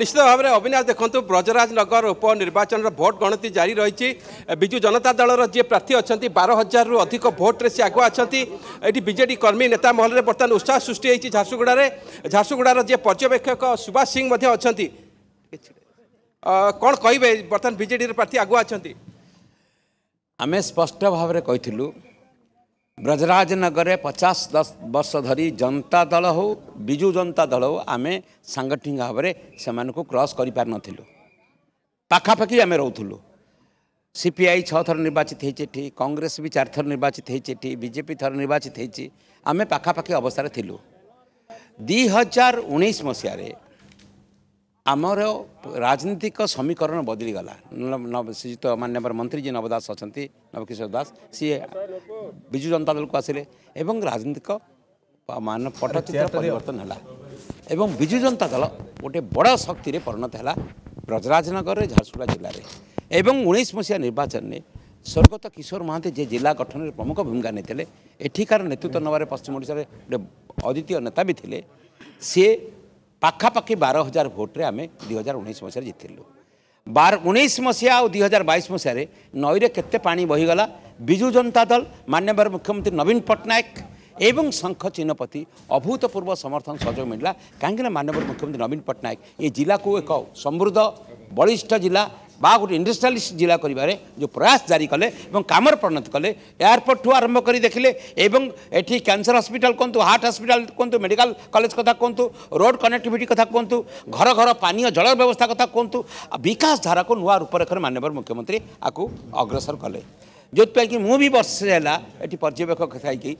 ନିଶ୍ଚିତ ଭାବରେ ଅବିନାଶ ଦେଖନ୍ତୁ ବ୍ରଜରାଜନଗର ଉପନିର୍ବାଚନର ଭୋଟ ଗଣତି ଜାରି ରହିଛି ବିଜୁ ଜନତା ଦଳର ଯିଏ ପ୍ରାର୍ଥୀ ଅଛନ୍ତି ବାର ହଜାରରୁ ଅଧିକ ଭୋଟରେ ସେ ଆଗୁଆ ଅଛନ୍ତି ଏଠି ବିଜେଡ଼ି କର୍ମୀ ନେତା ମହଲରେ ବର୍ତ୍ତମାନ ଉତ୍ସାହ ସୃଷ୍ଟି ହେଇଛି ଝାରସୁଗୁଡ଼ାରେ ଝାରସୁଗୁଡ଼ାର ଯିଏ ପର୍ଯ୍ୟବେକ୍ଷକ ସୁବାଷ ସିଂ ମଧ୍ୟ ଅଛନ୍ତି କ'ଣ କହିବେ ବର୍ତ୍ତମାନ ବିଜେଡ଼ିର ପ୍ରାର୍ଥୀ ଆଗୁଆ ଅଛନ୍ତି ଆମେ ସ୍ପଷ୍ଟ ଭାବରେ କହିଥିଲୁ ବ୍ରଜରାଜନଗରରେ ପଚାଶ ଦଶ ବର୍ଷ ଧରି ଜନତା ଦଳ ହେଉ ବିଜୁ ଜନତା ଦଳ ହେଉ ଆମେ ସାଙ୍ଗଠନିକ ଭାବରେ ସେମାନଙ୍କୁ କ୍ରସ୍ କରିପାରିନଥିଲୁ ପାଖାପାଖି ଆମେ ରହୁଥିଲୁ ସିପିଆଇ ଛଅ ଥର ନିର୍ବାଚିତ ହେଇଛି ଏଠି କଂଗ୍ରେସ ବି ଚାରିଥର ନିର୍ବାଚିତ ହେଇଛି ଏଠି ବିଜେପି ଥର ନିର୍ବାଚିତ ହେଇଛି ଆମେ ପାଖାପାଖି ଅବସ୍ଥାରେ ଥିଲୁ ଦୁଇ ହଜାର ଉଣେଇଶ ମସିହାରେ ଆମର ରାଜନୀତିକ ସମୀକରଣ ବଦଳିଗଲା ଶ୍ରୀଯୁକ୍ତ ମାନ୍ୟବର ମନ୍ତ୍ରୀ ଯିଏ ନବ ଦାସ ଅଛନ୍ତି ନବକିଶୋର ଦାସ ସିଏ ବିଜୁ ଜନତା ଦଳକୁ ଆସିଲେ ଏବଂ ରାଜନୀତିକ ମାନ ପଟ୍ଟଚିତ୍ର ପରିବର୍ତ୍ତନ ହେଲା ଏବଂ ବିଜୁ ଜନତା ଦଳ ଗୋଟିଏ ବଡ଼ ଶକ୍ତିରେ ପରିଣତ ହେଲା ବ୍ରଜରାଜନଗରରେ ଝାରସୁଗୁଡ଼ା ଜିଲ୍ଲାରେ ଏବଂ ଉଣେଇଶ ମସିହା ନିର୍ବାଚନରେ ସ୍ୱର୍ଗତ କିଶୋର ମହାନ୍ତି ଯେ ଜିଲ୍ଲା ଗଠନରେ ପ୍ରମୁଖ ଭୂମିକା ନେଇଥିଲେ ଏଠିକାର ନେତୃତ୍ୱ ନେବାରେ ପଶ୍ଚିମ ଓଡ଼ିଶାରେ ଗୋଟେ ଅଦ୍ୱିତୀୟ ନେତା ବି ଥିଲେ ସିଏ ପାଖାପାଖି ବାର ହଜାର ଭୋଟ୍ରେ ଆମେ ଦୁଇ ହଜାର ଉଣେଇଶ ମସିହାରେ ଜିତିଲୁ ବାର ଉଣେଇଶ ମସିହା ଆଉ ଦୁଇ ହଜାର ବାଇଶ ମସିହାରେ ନଈରେ କେତେ ପାଣି ବହିଗଲା ବିଜୁ ଜନତା ଦଳ ମାନ୍ୟବର ମୁଖ୍ୟମନ୍ତ୍ରୀ ନବୀନ ପଟ୍ଟନାୟକ ଏବଂ ଶଙ୍ଖ ଚିହ୍ନ ପ୍ରତି ଅଭୂତପୂର୍ବ ସମର୍ଥନ ସହଯୋଗ ମିଳିଲା କାହିଁକିନା ମାନ୍ୟବର ମୁଖ୍ୟମନ୍ତ୍ରୀ ନବୀନ ପଟ୍ଟନାୟକ ଏ ଜିଲ୍ଲାକୁ ଏକ ସମୃଦ୍ଧ ବଳିଷ୍ଠ ଜିଲ୍ଲା ବା ଗୋଟେ ଇଣ୍ଡଷ୍ଟ୍ରିଆଲିଷ୍ଟ ଜିଲ୍ଲା କରିବାରେ ଯେଉଁ ପ୍ରୟାସ ଜାରି କଲେ ଏବଂ କାମରେ ପରିଣତ କଲେ ଏୟାରପୋର୍ଟଠୁ ଆରମ୍ଭ କରି ଦେଖିଲେ ଏବଂ ଏଠି କ୍ୟାନ୍ସର ହସ୍ପିଟାଲ କୁହନ୍ତୁ ହାର୍ଟ ହସ୍ପିଟାଲ କୁହନ୍ତୁ ମେଡ଼ିକାଲ କଲେଜ କଥା କୁହନ୍ତୁ ରୋଡ଼ କନେକ୍ଟିଭିଟି କଥା କୁହନ୍ତୁ ଘର ଘର ପାନୀୟ ଜଳ ବ୍ୟବସ୍ଥା କଥା କୁହନ୍ତୁ ବିକାଶ ଧାରାକୁ ନୂଆ ରୂପରେଖରେ ମାନ୍ୟବର ମୁଖ୍ୟମନ୍ତ୍ରୀ ଆକୁ ଅଗ୍ରସର କଲେ ଯେଉଁଥିପାଇଁକି ମୁଁ ବି ବର୍ଷେ ହେଲା ଏଠି ପର୍ଯ୍ୟବେକ୍ଷକ ଥାଇକି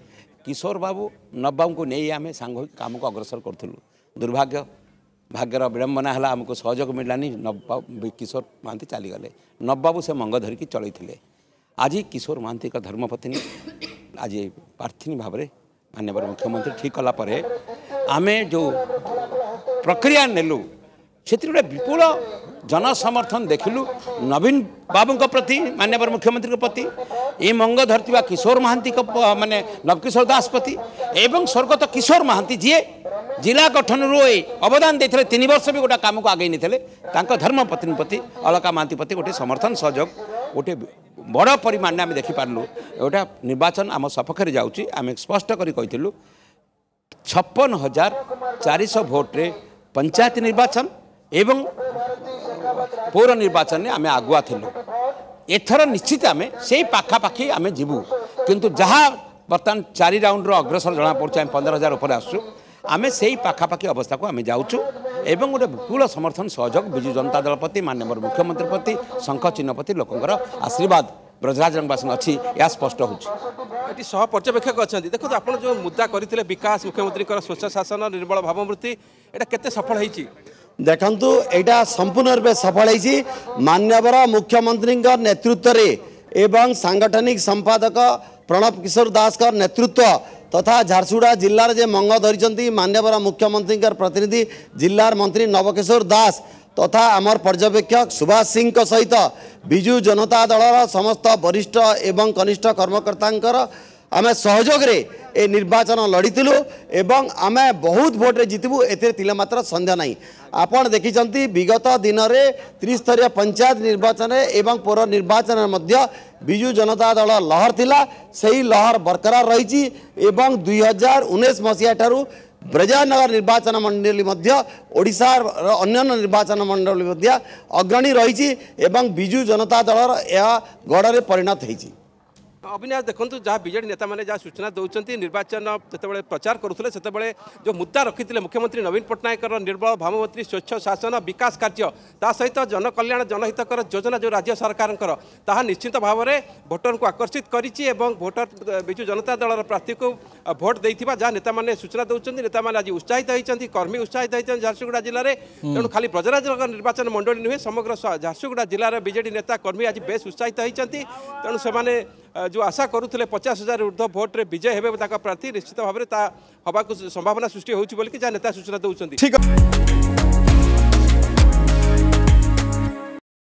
କିଶୋର ବାବୁ ନବବାବୁଙ୍କୁ ନେଇ ଆମେ ସାଙ୍ଗ ହୋଇ କାମକୁ ଅଗ୍ରସର କରୁଥିଲୁ ଦୁର୍ଭାଗ୍ୟ ଭାଗ୍ୟର ବିଡ଼ମ୍ବନା ହେଲା ଆମକୁ ସହଯୋଗ ମିଳିଲାନି ନବବାବୁ କିଶୋର ମହାନ୍ତି ଚାଲିଗଲେ ନବବାବୁ ସେ ମଙ୍ଗ ଧରିକି ଚଳେଇଥିଲେ ଆଜି କିଶୋର ମହାନ୍ତିଙ୍କ ଧର୍ମପତ୍ନୀ ଆଜି ପ୍ରାର୍ଥିନୀ ଭାବରେ ମାନ୍ୟବର ମୁଖ୍ୟମନ୍ତ୍ରୀ ଠିକ୍ କଲା ପରେ ଆମେ ଯେଉଁ ପ୍ରକ୍ରିୟା ନେଲୁ ସେଥିରେ ଗୋଟେ ବିପୁଳ ଜନସମର୍ଥନ ଦେଖିଲୁ ନବୀନ ବାବୁଙ୍କ ପ୍ରତି ମାନ୍ୟବର ମୁଖ୍ୟମନ୍ତ୍ରୀଙ୍କ ପ୍ରତି ଏ ମଙ୍ଗ ଧରିଥିବା କିଶୋର ମହାନ୍ତିଙ୍କ ମାନେ ନବକିଶୋର ଦାସ ପ୍ରତି ଏବଂ ସ୍ୱର୍ଗତ କିଶୋର ମହାନ୍ତି ଯିଏ ଜିଲ୍ଲା ଗଠନରୁ ଏ ଅବଦାନ ଦେଇଥିଲେ ତିନି ବର୍ଷ ବି ଗୋଟେ କାମକୁ ଆଗେଇ ନେଇଥିଲେ ତାଙ୍କ ଧର୍ମପତ୍ନୀ ପ୍ରତି ଅଲକା ମହାନ୍ତି ପ୍ରତି ଗୋଟେ ସମର୍ଥନ ସହଯୋଗ ଗୋଟେ ବଡ଼ ପରିମାଣରେ ଆମେ ଦେଖିପାରିଲୁ ଏଇଟା ନିର୍ବାଚନ ଆମ ସପକ୍ଷରେ ଯାଉଛି ଆମେ ସ୍ପଷ୍ଟ କରି କହିଥିଲୁ ଛପନ ହଜାର ଚାରିଶହ ଭୋଟ୍ରେ ପଞ୍ଚାୟତ ନିର୍ବାଚନ ଏବଂ ପୌର ନିର୍ବାଚନରେ ଆମେ ଆଗୁଆ ଥିଲୁ ଏଥର ନିଶ୍ଚିତ ଆମେ ସେଇ ପାଖାପାଖି ଆମେ ଯିବୁ କିନ୍ତୁ ଯାହା ବର୍ତ୍ତମାନ ଚାରି ରାଉଣ୍ଡର ଅଗ୍ରସର ଜଣାପଡ଼ୁଛି ଆମେ ପନ୍ଦର ହଜାର ଉପରେ ଆସୁଛୁ ଆମେ ସେଇ ପାଖାପାଖି ଅବସ୍ଥାକୁ ଆମେ ଯାଉଛୁ ଏବଂ ଗୋଟେ ବିପୁଳ ସମର୍ଥନ ସହଯୋଗ ବିଜୁ ଜନତା ଦଳ ପ୍ରତି ମାନ୍ୟବର ମୁଖ୍ୟମନ୍ତ୍ରୀ ପ୍ରତି ଶଙ୍ଖ ଚିହ୍ନ ପ୍ରତି ଲୋକଙ୍କର ଆଶୀର୍ବାଦ ବ୍ରଜରାଜରଙ୍ଗବାସୀଙ୍କ ଅଛି ଏହା ସ୍ପଷ୍ଟ ହେଉଛି ଏଠି ସହ ପର୍ଯ୍ୟବେକ୍ଷକ ଅଛନ୍ତି ଦେଖନ୍ତୁ ଆପଣ ଯେଉଁ ମୁଦ୍ଦା କରିଥିଲେ ବିକାଶ ମୁଖ୍ୟମନ୍ତ୍ରୀଙ୍କର ସ୍ୱଚ୍ଛ ଶାସନ ନିର୍ମଳ ଭାବମୂର୍ତ୍ତି ଏଇଟା କେତେ ସଫଳ ହେଇଛି ଦେଖନ୍ତୁ ଏଇଟା ସମ୍ପୂର୍ଣ୍ଣ ରୂପେ ସଫଳ ହେଇଛି ମାନ୍ୟବର ମୁଖ୍ୟମନ୍ତ୍ରୀଙ୍କ ନେତୃତ୍ୱରେ ଏବଂ ସାଙ୍ଗଠନିକ ସମ୍ପାଦକ ପ୍ରଣବ କିଶୋର ଦାସଙ୍କ ନେତୃତ୍ୱ तथा झारसुगुडा जिल्ला जे मंग धरी मान्यवर मुख्यमन्त्री प्रतिनिधि जिल्ला मन्त्री नवकिशोर दास तथा अमर पर्यवेक्षक सुभाष सिंह सहित विजु जनता दल र समस्त वरिष्ठ एवं कनिष्ठ कर्मकर्ता ଆମେ ସହଯୋଗରେ ଏ ନିର୍ବାଚନ ଲଢ଼ିଥିଲୁ ଏବଂ ଆମେ ବହୁତ ଭୋଟରେ ଜିତିବୁ ଏଥିରେ ତିଳମାତ୍ର ସନ୍ଦେହ ନାହିଁ ଆପଣ ଦେଖିଛନ୍ତି ବିଗତ ଦିନରେ ତ୍ରିସ୍ତରୀୟ ପଞ୍ଚାୟତ ନିର୍ବାଚନରେ ଏବଂ ପୌର ନିର୍ବାଚନରେ ମଧ୍ୟ ବିଜୁ ଜନତା ଦଳ ଲହର ଥିଲା ସେହି ଲହର ବରକରାର ରହିଛି ଏବଂ ଦୁଇ ହଜାର ଉଣେଇଶ ମସିହା ଠାରୁ ବ୍ରଜାନଗର ନିର୍ବାଚନ ମଣ୍ଡଳୀ ମଧ୍ୟ ଓଡ଼ିଶାର ଅନ୍ୟାନ୍ୟ ନିର୍ବାଚନ ମଣ୍ଡଳୀ ମଧ୍ୟ ଅଗ୍ରଣୀ ରହିଛି ଏବଂ ବିଜୁ ଜନତା ଦଳର ଏହା ଗଡ଼ରେ ପରିଣତ ହୋଇଛି ଅବିନାଶ ଦେଖନ୍ତୁ ଯାହା ବିଜେଡ଼ି ନେତାମାନେ ଯାହା ସୂଚନା ଦେଉଛନ୍ତି ନିର୍ବାଚନ ଯେତେବେଳେ ପ୍ରଚାର କରୁଥିଲେ ସେତେବେଳେ ଯେଉଁ ମୁଦ୍ଦା ରଖିଥିଲେ ମୁଖ୍ୟମନ୍ତ୍ରୀ ନବୀନ ପଟ୍ଟନାୟକର ନିର୍ମଳ ଭାବମନ୍ତ୍ରୀ ସ୍ୱଚ୍ଛ ଶାସନ ବିକାଶ କାର୍ଯ୍ୟ ତା ସହିତ ଜନକଲ୍ୟାଣ ଜନହିତକର ଯୋଜନା ଯେଉଁ ରାଜ୍ୟ ସରକାରଙ୍କର ତାହା ନିଶ୍ଚିତ ଭାବରେ ଭୋଟରଙ୍କୁ ଆକର୍ଷିତ କରିଛି ଏବଂ ଭୋଟର ବିଜୁ ଜନତା ଦଳର ପ୍ରାର୍ଥୀକୁ ଭୋଟ ଦେଇଥିବା ଯାହା ନେତାମାନେ ସୂଚନା ଦେଉଛନ୍ତି ନେତାମାନେ ଆଜି ଉତ୍ସାହିତ ହୋଇଛନ୍ତି କର୍ମୀ ଉତ୍ସାହିତ ହୋଇଛନ୍ତି ଝାରସୁଗୁଡ଼ା ଜିଲ୍ଲାରେ ତେଣୁ ଖାଲି ବ୍ରଜରାଜନଗର ନିର୍ବାଚନ ମଣ୍ଡଳୀ ନୁହେଁ ସମଗ୍ର ଝାରସୁଗୁଡ଼ା ଜିଲ୍ଲାର ବିଜେଡ଼ି ନେତା କର୍ମୀ ଆଜି ବେଶ୍ ଉତ୍ସାହିତ ହୋଇଛନ୍ତି ତେଣୁ ସେମାନେ जो आशा करुले पचास हजार ऊर्ध भोट्रे विजय हे प्रार्थी निश्चित भाव में संभावना सृष्टि होता सूचना दूसरी ठीक